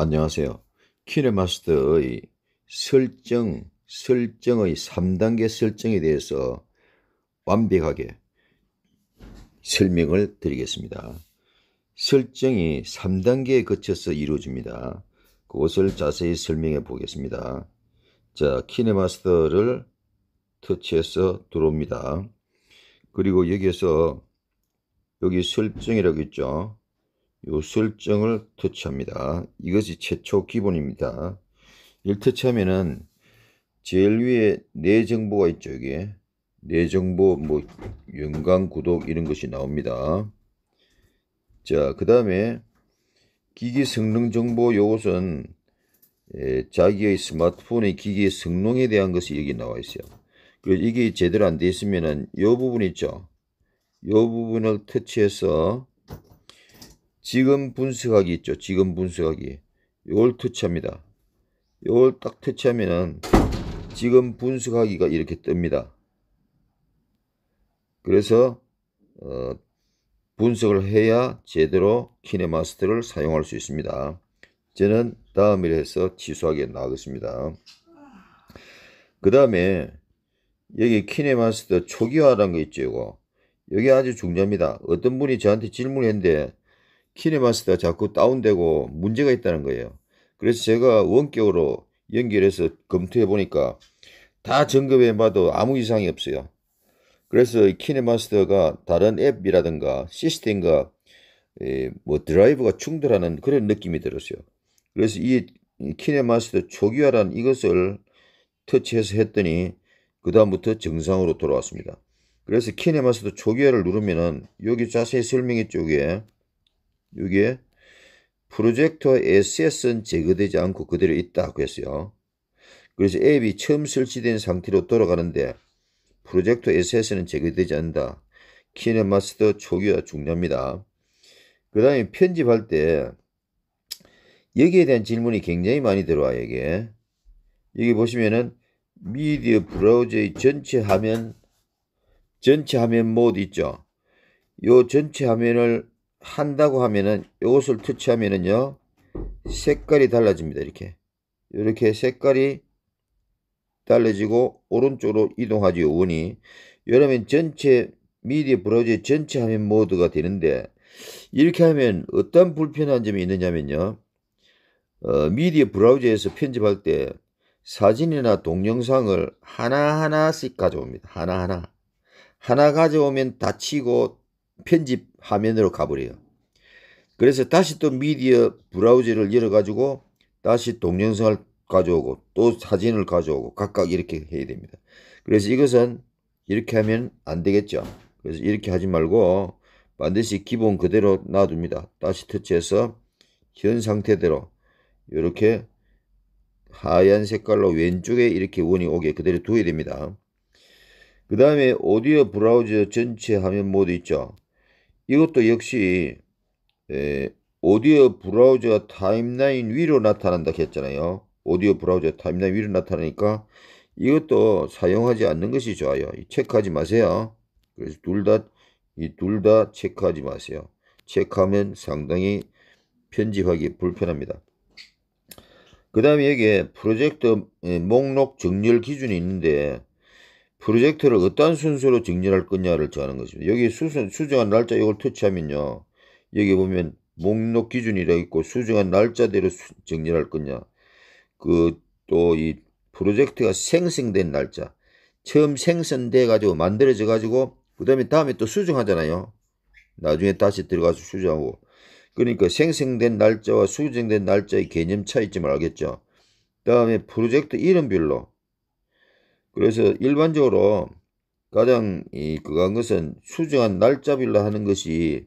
안녕하세요. 키네마스터의 설정, 설정의 3단계 설정에 대해서 완벽하게 설명을 드리겠습니다. 설정이 3단계에 거쳐서 이루어집니다. 그것을 자세히 설명해 보겠습니다. 자, 키네마스터를 터치해서 들어옵니다. 그리고 여기에서 여기 설정이라고 있죠. 요 설정을 터치합니다. 이것이 최초 기본입니다. 이를 터치하면은 제일 위에 내 네 정보가 있죠. 이게 내 네 정보 뭐연관 구독 이런 것이 나옵니다. 자, 그 다음에 기기 성능 정보 요것은 예, 자기의 스마트폰의 기기의 성능에 대한 것이 여기 나와 있어요. 그 이게 제대로 안돼 있으면은 요 부분 있죠. 요 부분을 터치해서 지금 분석하기 있죠. 지금 분석하기. 이걸 터치합니다. 이걸딱 터치하면은 지금 분석하기가 이렇게 뜹니다. 그래서 어, 분석을 해야 제대로 키네마스터를 사용할 수 있습니다. 저는 다음에 해서 취소하게 나가겠습니다. 그 다음에 여기 키네마스터 초기화라는 거 있죠. 이거. 여기 아주 중요합니다. 어떤 분이 저한테 질문했는데 키네마스터 자꾸 다운되고 문제가 있다는 거예요. 그래서 제가 원격으로 연결해서 검토해 보니까 다 점검해 봐도 아무 이상이 없어요. 그래서 키네마스터가 다른 앱이라든가 시스템과 예, 뭐 드라이브가 충돌하는 그런 느낌이 들었어요. 그래서 이 키네마스터 초기화란 이것을 터치해서 했더니 그 다음부터 정상으로 돌아왔습니다. 그래서 키네마스터 초기화를 누르면은 여기 자세히 설명해 쪽에 여기에 프로젝터 SS는 제거되지 않고 그대로 있다고 했어요. 그래서 앱이 처음 설치된 상태로 돌아가는데 프로젝터 SS는 제거되지 않는다. 키네마스터 초기화 중요합니다. 그 다음에 편집할 때 여기에 대한 질문이 굉장히 많이 들어와요. 이게 여기 보시면은 미디어 브라우저의 전체 화면 전체 화면 모드 있죠. 요 전체 화면을 한다고 하면은 이것을 터치하면은요 색깔이 달라집니다 이렇게 이렇게 색깔이 달라지고 오른쪽으로 이동하지요 원이 여러분 전체 미디 브라우저 전체 화면 모드가 되는데 이렇게 하면 어떤 불편한 점이 있느냐면요 어, 미디 브라우저에서 편집할 때 사진이나 동영상을 하나하나씩 가져옵니다. 하나하나. 하나 가져오면 다치고 편집 화면으로 가버려요. 그래서 다시 또 미디어 브라우저를 열어가지고 다시 동영상을 가져오고 또 사진을 가져오고 각각 이렇게 해야 됩니다. 그래서 이것은 이렇게 하면 안 되겠죠. 그래서 이렇게 하지 말고 반드시 기본 그대로 놔둡니다. 다시 터치해서 현 상태대로 이렇게 하얀 색깔로 왼쪽에 이렇게 원이 오게 그대로 두어야 됩니다. 그 다음에 오디오 브라우저 전체 화면 모드 있죠. 이것도 역시 에, 오디오 브라우저 타임라인 위로 나타난다 했잖아요. 오디오 브라우저 타임라인 위로 나타나니까 이것도 사용하지 않는 것이 좋아요. 체크하지 마세요. 그래서 둘 다 이 둘 다 체크하지 마세요. 체크하면 상당히 편집하기 불편합니다. 그 다음에 여기에 프로젝트 목록 정렬 기준이 있는데 프로젝트를 어떠한 순서로 정렬할 거냐를 정하는 것입니다. 여기 수순, 수정한 날짜 이걸 터치하면요. 여기 보면 목록 기준이라 있고 수정한 날짜대로 수, 정렬할 거냐. 그 또 이 프로젝트가 생성된 날짜. 처음 생성돼 가지고 만들어져 가지고 그다음에 다음에 또 수정하잖아요. 나중에 다시 들어가서 수정하고 그러니까 생성된 날짜와 수정된 날짜의 개념 차이점을 알겠죠. 다음에 프로젝트 이름별로 그래서 일반적으로 가장 이 그간 것은 수정한 날짜별로 하는 것이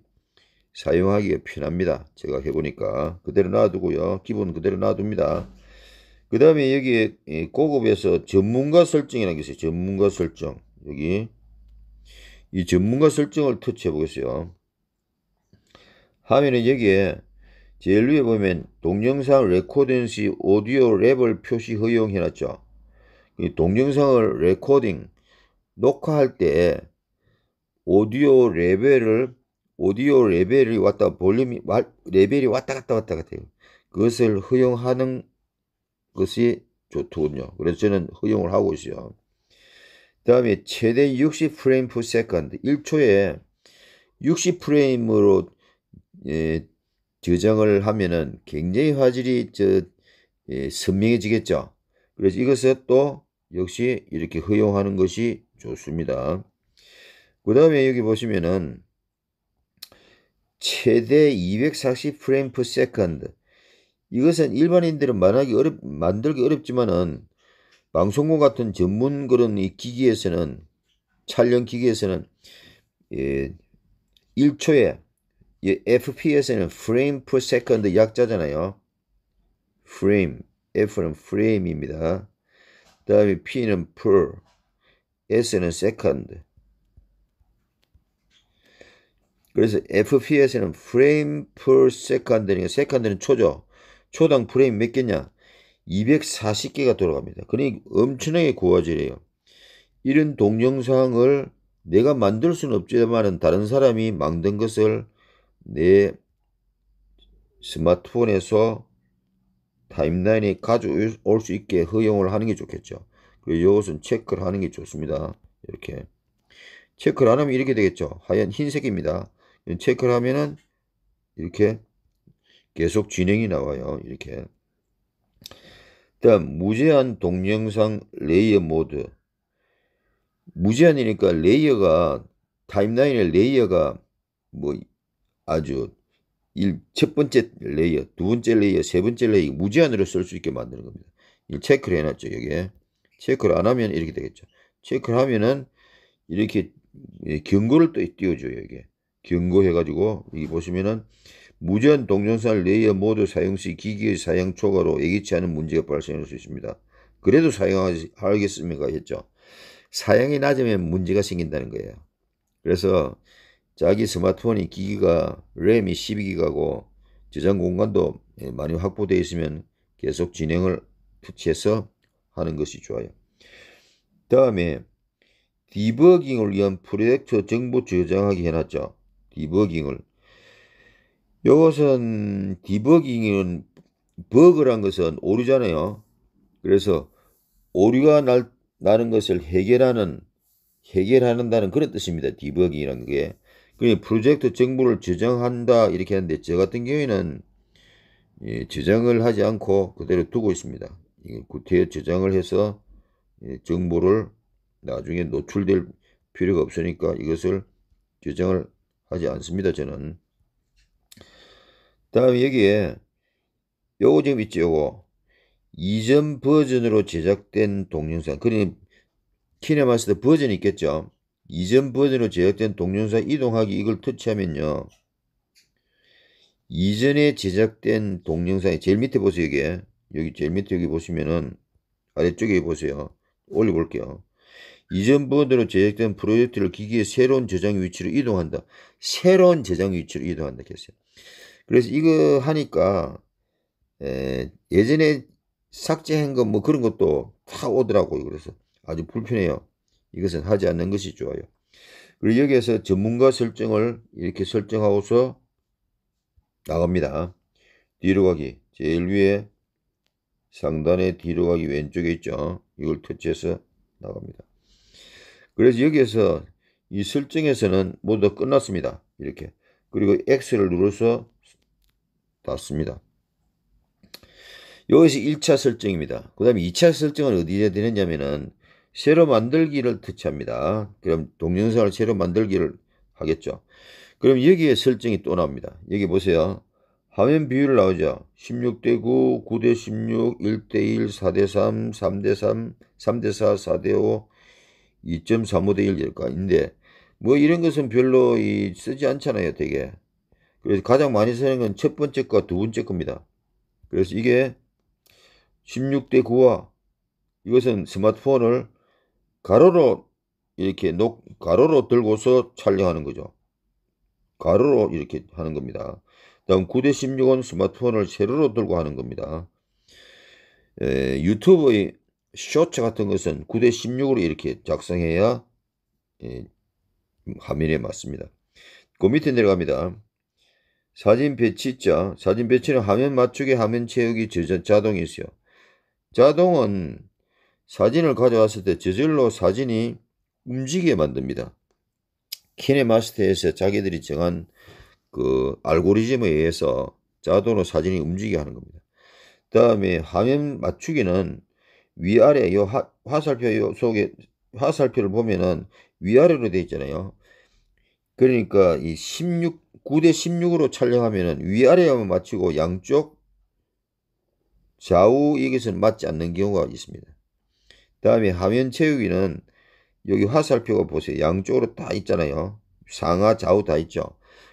사용하기에 편합니다. 제가 해보니까 그대로 놔두고요. 기본 그대로 놔둡니다. 그 다음에 여기 에 고급에서 전문가 설정이라는 게 있어요. 전문가 설정 여기 이 전문가 설정을 터치해 보겠어요. 화면은 여기에 제일 위에 보면 동영상 레코딩 시 오디오 랩을 표시 허용해 놨죠. 동영상을 레코딩, 녹화할 때 오디오 레벨을 오디오 레벨이 왔다 볼륨이 레벨이 왔다 갔다 왔다 갔다 해요. 그것을 허용하는 것이 좋더군요. 그래서 저는 허용을 하고 있어요. 다음에 최대 60 프레임 per second 1초에 60 프레임으로 예, 저장을 하면은 굉장히 화질이 저 예, 선명해지겠죠. 그래서 이것에 또 역시 이렇게 허용하는 것이 좋습니다. 그 다음에 여기 보시면은 최대 240 프레임 퍼 세컨드 이것은 일반인들은 만하기 어렵, 만들기 어렵지만은 방송국 같은 전문 그런 이 기기에서는 촬영 기기에서는 예, 1초에 예, FPS는 에 프레임 퍼 세컨드 약자잖아요. 프레임 F는 frame입니다. 다음에 P는 per, S는 second. 그래서 FPS는 frame per second니까 second는 초죠. 초당 프레임 몇 개냐? 240개가 돌아갑니다. 그러니 엄청나게 고화질이에요. 이런 동영상을 내가 만들 수는 없지만 다른 사람이 만든 것을 내 스마트폰에서 타임라인에 가져올 수 있게 허용을 하는 게 좋겠죠. 그리고 이것은 체크를 하는 게 좋습니다. 이렇게 체크를 안 하면 이렇게 되겠죠. 하얀 흰색입니다. 체크를 하면은 이렇게 계속 진행이 나와요. 이렇게 다음 무제한 동영상 레이어 모드 무제한이니까 레이어가 타임라인의 레이어가 뭐 아주 일, 첫 번째 레이어, 두 번째 레이어, 세 번째 레이어 무제한으로 쓸 수 있게 만드는 겁니다. 체크를 해놨죠 여기에 체크를 안 하면 이렇게 되겠죠. 체크를 하면은 이렇게 예, 경고를 또 띄워줘요 여기에 경고해가지고 여기 보시면은 무제한 동영상 레이어 모드 사용 시 기기의 사용 초과로 예기치 않은 문제가 발생할 수 있습니다. 그래도 사용하겠습니까 했죠. 사양이 낮으면 문제가 생긴다는 거예요. 그래서 자기 스마트폰이 기기가 램이 12기가고 저장 공간도 예, 많이 확보되어 있으면 계속 진행을 터치해서 하는 것이 좋아요. 다음에 디버깅을 위한 프로젝트 정보 저장하기 해놨죠. 디버깅을. 이것은 디버깅은 버그란 것은 오류잖아요. 그래서 오류가 날, 나는 것을 해결하는 해결하는다는 그런 뜻입니다. 디버깅이라는 게. 그 프로젝트 정보를 저장한다 이렇게 하는데 저 같은 경우에는 예, 저장을 하지 않고 그대로 두고 있습니다. 예, 구태여 저장을 해서 예, 정보를 나중에 노출될 필요가 없으니까 이것을 저장을 하지 않습니다. 저는 다음 여기에 요거 지금 있죠 요거 이전 버전으로 제작된 동영상 그러니 키네마스터 버전이 있겠죠 이전 버전으로 제작된 동영사 이동하기 이걸 터치하면요. 이전에 제작된 동영상이 제일 밑에 보세요 이게 여기 제일 밑에 여기 보시면은 아래쪽에 보세요 올려볼게요 이전 버전으로 제작된 프로젝트를 기기의 새로운 저장 위치로 이동한다 새로운 저장 위치로 이동한다 했어요 그래서 이거 하니까 에, 예전에 삭제한 거 뭐 그런 것도 다 오더라고요 그래서 아주 불편해요 이것은 하지 않는 것이 좋아요. 그리고 여기에서 전문가 설정을 이렇게 설정하고서 나갑니다. 뒤로 가기 제일 위에 상단에 뒤로 가기 왼쪽에 있죠. 이걸 터치해서 나갑니다. 그래서 여기에서 이 설정에서는 모두 끝났습니다. 이렇게 그리고 X를 눌러서 닫습니다. 여기서 1차 설정입니다. 그 다음에 2차 설정은 어디에 되느냐면은 새로 만들기를 터치합니다. 그럼 동영상을 새로 만들기를 하겠죠. 그럼 여기에 설정이 또 나옵니다. 여기 보세요. 화면 비율 나오죠. 16대 9, 9대 16, 1대 1, 4대 3, 3대 3, 3대 4, 4대 5, 2.35대 1 될까인데 뭐 이런 것은 별로 이 쓰지 않잖아요. 되게. 그래서 가장 많이 쓰는 건 첫 번째 거, 두 번째 겁니다. 그래서 이게 16대 9와 이것은 스마트폰을 가로로 이렇게 녹 가로로 들고서 촬영하는 거죠. 가로로 이렇게 하는 겁니다. 다음 9대 16은 스마트폰을 세로로 들고 하는 겁니다. 에, 유튜브의 쇼츠 같은 것은 9대 16으로 이렇게 작성해야 예, 화면에 맞습니다. 그 밑에 내려갑니다. 사진 배치자, 사진 배치는 화면 맞추기, 화면 채우기, 자동이 있어요. 자동은 사진을 가져왔을 때 저절로 사진이 움직이게 만듭니다. 키네마스터에서 자기들이 정한 그 알고리즘에 의해서 자동으로 사진이 움직이게 하는 겁니다. 다음에 화면 맞추기는 위아래 요 화, 화살표 요 속에 화살표를 보면은 위아래로 되어 있잖아요. 그러니까 이 16, 9대 16으로 촬영하면은 위아래만 맞추고 양쪽 좌우 여기서 맞지 않는 경우가 있습니다. 그 다음에 하면 채우기는 여기 화살표가 보세요. 양쪽으로 다 있잖아요. 상하 좌우 다 있죠.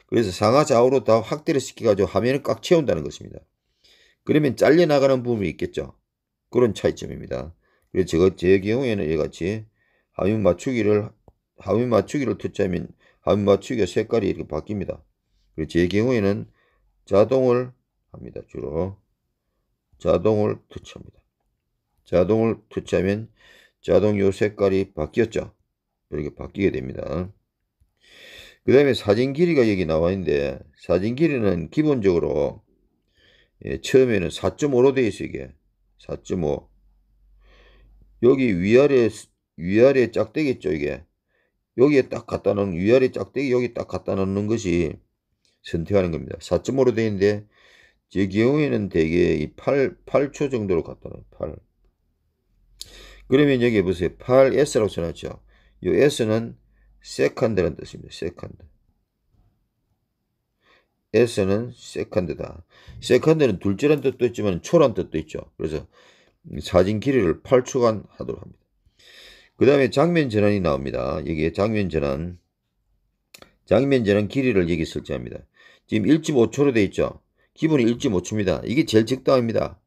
그래서 상하 좌우로 다 확대를 시켜가지고 화면을 꽉 채운다는 것입니다. 그러면 잘려나가는 부분이 있겠죠. 그런 차이점입니다. 그래서 제가 제 경우에는 이같이 화면 맞추기를 화면 맞추기를 투자하면 화면 맞추기가 색깔이 이렇게 바뀝니다. 그리고 제 경우에는 자동을 합니다. 주로 자동을 투치합니다 자동을 터치하면 자동 요 색깔이 바뀌었죠. 이렇게 바뀌게 됩니다. 그 다음에 사진 길이가 여기 나와 있는데 사진 길이는 기본적으로 예, 처음에는 4.5로 되어 있어요 이게 4.5 여기 위아래 위아래 짝대겠죠 이게 여기에 딱 갖다 놓은 위아래 짝대기 여기 딱 갖다 놓는 것이 선택하는 겁니다 4.5로 되어 있는데 제 경우에는 대개 8, 8초 정도로 갖다 놓아요 8 그러면 여기 보세요. 8S라고 써놨죠. 이 S는 세컨드 o 라는 뜻입니다. 세컨드. o S는 세컨드다세컨드는 둘째란 뜻도 있지만 초란 뜻도 있죠. 그래서 사진 길이를 8초간 하도록 합니다. 그 다음에 장면 전환이 나옵니다. 여기에 장면 전환. 장면 전환 길이를 여기 설정합니다. 지금 1.5초로 되어 있죠. 기본이 1.5초입니다. 이게 제일 적당합니다.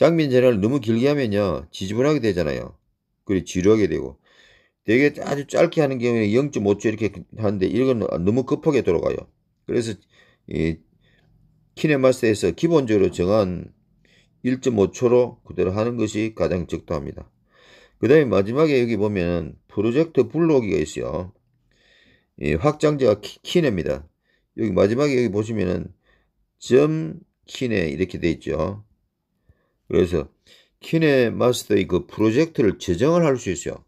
장면 전화를 너무 길게 하면요. 지저분하게 되잖아요. 그리고 지루하게 되고. 되게 아주 짧게 하는 경우에 0.5초 이렇게 하는데 이건 너무 급하게 돌아가요. 그래서 이 키네마스에서 터 기본적으로 정한 1.5초로 그대로 하는 것이 가장 적당합니다. 그 다음에 마지막에 여기 보면 프로젝트 블록이가 있어요. 예, 확장자가 키, 키네입니다. 여기 마지막에 여기 보시면은 점 키네 이렇게 돼 있죠. 그래서 키네마스터의 그 프로젝트를 저장을 할 수 있어요.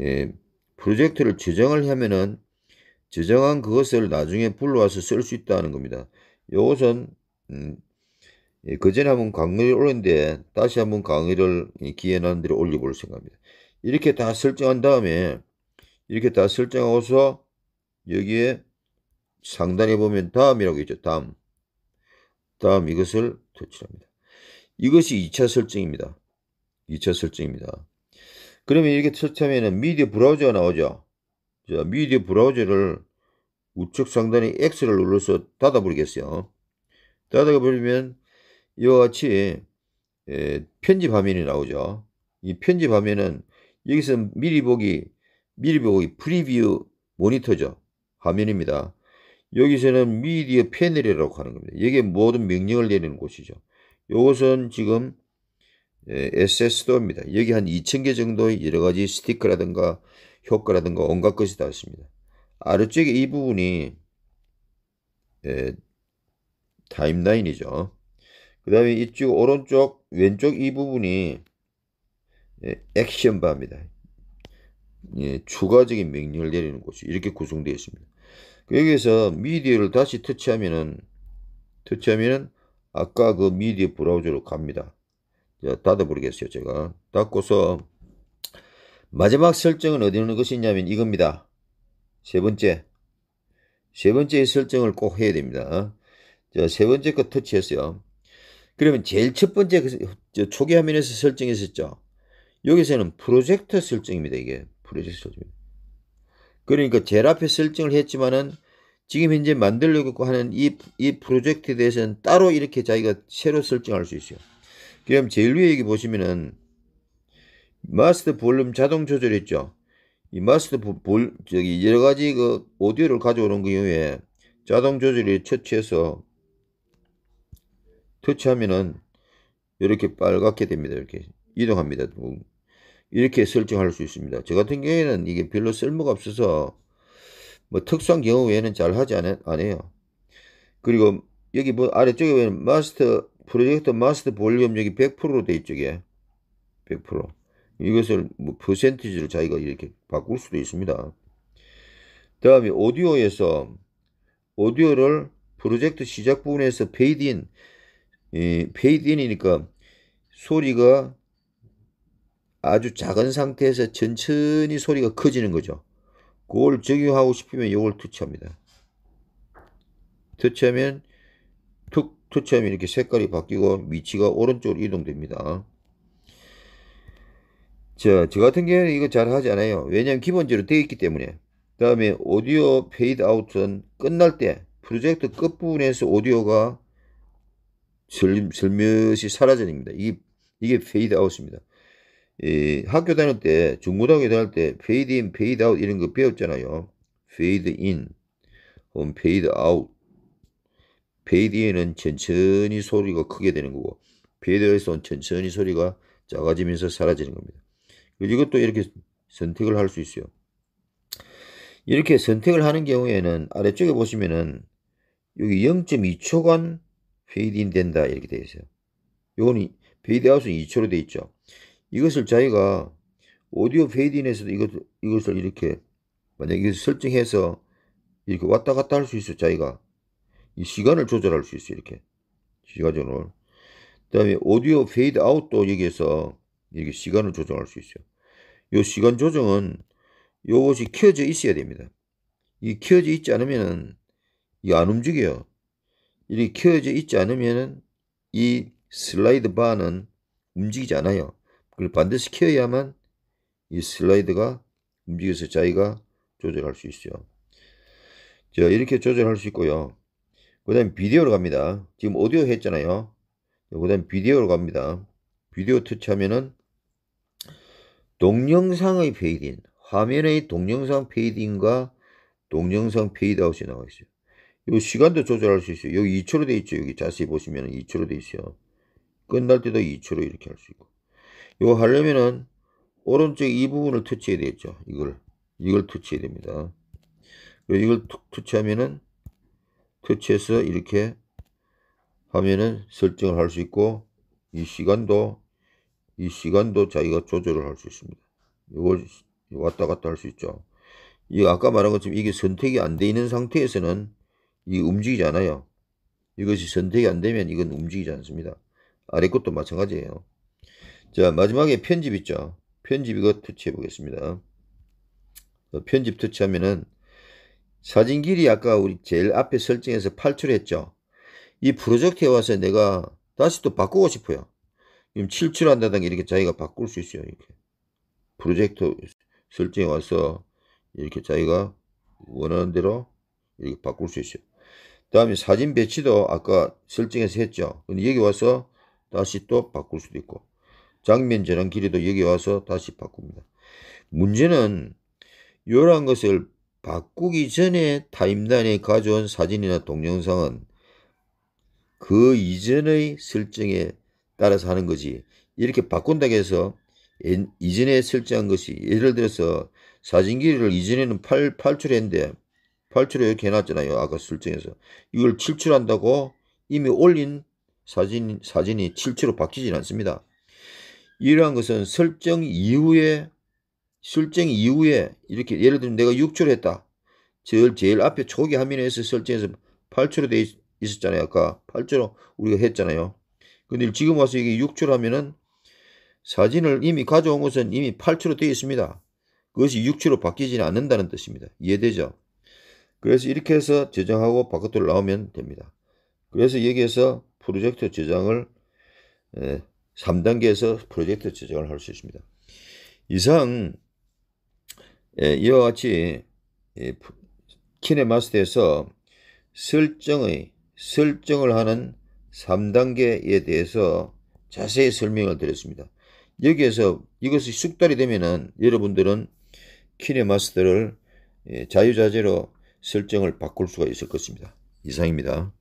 예, 프로젝트를 저장을 하면은 저장한 그것을 나중에 불러와서 쓸 수 있다는 겁니다. 이것은 음, 예, 그전에 한번 강의를 올렸는데 다시 한번 강의를 기회 나는 대로 올려볼 생각입니다. 이렇게 다 설정한 다음에 이렇게 다 설정하고서 여기에 상단에 보면 다음이라고 있죠. 다음 다음 이것을 터치합니다. 이것이 2차 설정입니다. 2차 설정입니다. 그러면 이렇게 설치하면 미디어 브라우저가 나오죠. 자, 미디어 브라우저를 우측 상단에 X를 눌러서 닫아버리겠어요. 닫아버리면 이와 같이 편집 화면이 나오죠. 이 편집 화면은 여기서 미리 보기, 미리 보기 프리뷰 모니터죠. 화면입니다. 여기서는 미디어 패널이라고 하는 겁니다. 이게 모든 명령을 내리는 곳이죠. 요것은 지금 SS도입니다. 예, 여기 한 2,000개 정도의 여러 가지 스티커라든가 효과라든가 온갖 것이 다 있습니다. 아래쪽에 이 부분이 에, 예, 타임라인이죠. 그 다음에 이쪽 오른쪽 왼쪽 이 부분이 예, 액션바입니다. 예, 추가적인 명령을 내리는 곳이 이렇게 구성되어 있습니다. 여기에서 미디어를 다시 터치하면은 터치하면은 아까 그 미디 브라우저로 갑니다. 자, 닫아버리겠어요. 제가 닫고서 마지막 설정은 어디 있는 것이냐면 이겁니다. 세 번째. 세번째 설정을 꼭 해야 됩니다. 자, 세 번째 거 터치했어요. 그러면 제일 첫 번째 그 초기 화면에서 설정했었죠. 여기서는 프로젝터 설정입니다. 이게 프로젝터 설정. 그러니까 제일 앞에 설정을 했지만은 지금 현재 만들려고 하는 이, 이 프로젝트에 대해서는 따로 이렇게 자기가 새로 설정할 수 있어요. 그럼 제일 위에 여기 보시면은 마스터 볼륨 자동 조절 있죠. 이 마스터 볼 저기 여러 가지 그 오디오를 가져오는 그이후에 자동 조절이 처치해서 터치하면은 이렇게 빨갛게 됩니다. 이렇게 이동합니다. 이렇게 설정할 수 있습니다. 저 같은 경우에는 이게 별로 쓸모가 없어서 뭐 특수한 경우 외에는 잘 하지 않, 아요 그리고 여기 뭐 아래쪽에 보면 마스터 프로젝트 마스터 볼륨 여기 100%로 돼있죠에100% 이것을 뭐 퍼센티지를 자기가 이렇게 바꿀 수도 있습니다. 다음에 오디오에서 오디오를 프로젝트 시작 부분에서 페이드인 예, 페이드인이니까 소리가 아주 작은 상태에서 천천히 소리가 커지는 거죠. 그걸 적용하고 싶으면 이걸 터치합니다. 터치하면 툭 터치하면 이렇게 색깔이 바뀌고 위치가 오른쪽으로 이동됩니다. 자, 저 같은 경우에는 이거 잘 하지 않아요. 왜냐하면 기본적으로 되어 있기 때문에. 그 다음에 오디오 페이드 아웃은 끝날 때 프로젝트 끝부분에서 오디오가 슬, 슬며시 사라집니다. 져 이게, 이게 페이드 아웃입니다. 이 학교 다닐 때, 중고등학교 다닐 때, 페이드 인, 페이드 아웃 이런 거 배웠잖아요. 페이드 인, 혹은 페이드 아웃. 페이드 인은 천천히 소리가 크게 되는 거고, 페이드에서는 천천히 소리가 작아지면서 사라지는 겁니다. 이것도 이렇게 선택을 할 수 있어요. 이렇게 선택을 하는 경우에는 아래쪽에 보시면은 여기 0.2초간 페이드인 된다 이렇게 되어 있어요. 요거는 페이드아웃은 2초로 되어 있죠. 이것을 자기가 오디오 페이드인에서도 이것, 이것을 이렇게 만약에 이것을 설정해서 이렇게 왔다 갔다 할 수 있어 자기가 이 시간을 조절할 수 있어 이렇게 시간적으로 그 다음에 오디오 페이드 아웃도 여기에서 이렇게 시간을 조정할 수 있어요 요 시간 조정은 요것이 켜져 있어야 됩니다 이 켜져 있지 않으면이 안 움직여요 이렇게 켜져 있지 않으면이 슬라이드 바는 움직이지 않아요 그걸 반드시 키워야만 이 슬라이드가 움직여서 자기가 조절할 수 있어요. 자, 이렇게 조절할 수 있고요. 그 다음 에 비디오로 갑니다. 지금 오디오 했잖아요. 그 다음 에 비디오로 갑니다. 비디오 터치하면은 동영상의 페이딩 화면의 동영상 페이딩과 동영상 페이드아웃이 나와 있어요. 요 시간도 조절할 수 있어요. 여기 2초로 되어 있죠. 여기 자세히 보시면 2초로 되어 있어요. 끝날 때도 2초로 이렇게 할 수 있고. 이거 하려면은 오른쪽 이 부분을 터치해야 되겠죠. 이걸 이걸 터치해야 됩니다. 이걸 터치하면은 터치해서 이렇게 하면은 설정을 할 수 있고 이 시간도 이 시간도 자기가 조절을 할 수 있습니다. 이걸 왔다 갔다 할 수 있죠. 이 아까 말한 것처럼 이게 선택이 안 돼 있는 상태에서는 이 움직이지 않아요. 이것이 선택이 안 되면 이건 움직이지 않습니다. 아래 것도 마찬가지예요. 자, 마지막에 편집 있죠. 편집 이거 터치해 보겠습니다. 어, 편집 터치하면은 사진 길이 아까 우리 제일 앞에 설정해서 8초를 했죠이 프로젝트에 와서 내가 다시 또 바꾸고 싶어요. 7초를 한다든가 이렇게 자기가 바꿀 수 있어요. 이렇게. 프로젝트 설정에 와서 이렇게 자기가 원하는 대로 이렇게 바꿀 수 있어요. 다음에 사진 배치도 아까 설정해서 했죠. 근데 여기 와서 다시 또 바꿀 수도 있고. 장면 전환 길이도 여기 와서 다시 바꿉니다. 문제는 이러한 것을 바꾸기 전에 타임단에 가져온 사진이나 동영상은 그 이전의 설정에 따라서 하는 거지 이렇게 바꾼다고 해서 이전에 설정한 것이 예를 들어서 사진 길이를 이전에는 8, 8출했는데 8출에 이렇게 해놨잖아요 아까 설정에서 이걸 7출한다고 이미 올린 사진, 사진이 7출로 바뀌진 않습니다 이러한 것은 설정 이후에 설정 이후에 이렇게 예를 들면 내가 6초를 했다. 제일 제일 앞에 초기 화면에서 설정해서 8초로 돼 있었잖아요. 아까 8초로 우리가 했잖아요. 근데 지금 와서 이게 6초로 하면은 사진을 이미 가져온 것은 이미 8초로 되어 있습니다. 그것이 6초로 바뀌지는 않는다는 뜻입니다. 이해되죠? 그래서 이렇게 해서 저장하고 바깥으로 나오면 됩니다. 그래서 여기에서 프로젝트 저장을 예, 3단계에서 프로젝트 제작을 할 수 있습니다. 이상 예, 이와 같이 예, 키네마스터에서 설정의 설정을 하는 3단계에 대해서 자세히 설명을 드렸습니다. 여기에서 이것이 숙달이 되면은 여러분들은 키네마스터를 예, 자유자재로 설정을 바꿀 수가 있을 것입니다. 이상입니다.